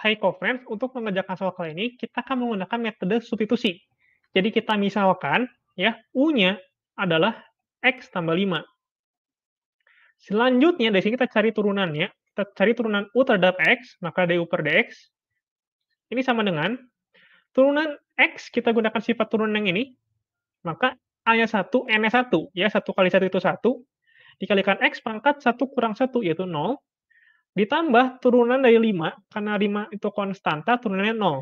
high coverage untuk mengerjakan soal kali ini kita akan menggunakan metode substitusi. Jadi kita misalkan ya U-nya adalah X tambah 5. Selanjutnya dari sini kita cari turunannya. Kita cari turunan U terhadap X, maka DU per DX. Ini sama dengan turunan X kita gunakan sifat turunan yang ini, maka A-nya 1, N-nya 1. Ya, 1 kali 1 itu 1. Dikalikan X pangkat 1 kurang 1, yaitu 0. Ditambah turunan dari 5, karena 5 itu konstanta, turunannya 0.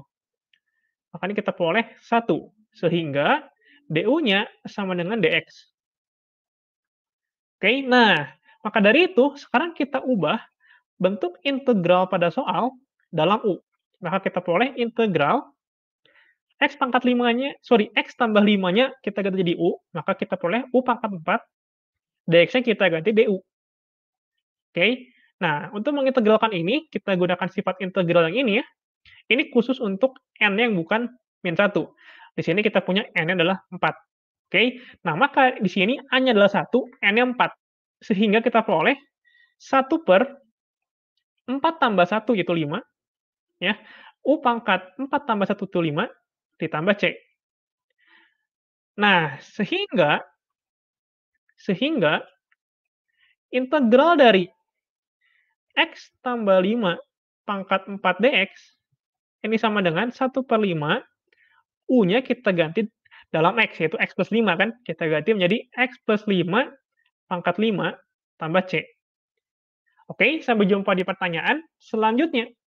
Makanya kita peroleh 1. Sehingga DU-nya sama dengan DX. Oke, nah, maka dari itu sekarang kita ubah bentuk integral pada soal dalam U. Maka kita peroleh integral X pangkat 5-nya, sorry, X tambah 5-nya kita ganti jadi U, maka kita peroleh U pangkat 4, DX-nya kita ganti DU. Oke, okay? Nah, untuk mengintegralkan ini, kita gunakan sifat integral yang ini ya. Ini khusus untuk n yang bukan min 1. Di sini kita punya n yang adalah 4. Oke, okay? nah maka di sini a-nya adalah 1, n-nya 4. Sehingga kita peroleh 1 per 4 tambah 1 yaitu 5. Ya. U pangkat 4 tambah 1 itu 5 ditambah C. Nah, sehingga sehingga integral dari X tambah 5 pangkat 4 DX, ini sama dengan 1 per 5, U-nya kita ganti dalam X, yaitu X plus 5 kan, kita ganti menjadi X plus 5 pangkat 5 tambah C. Oke, sampai jumpa di pertanyaan selanjutnya.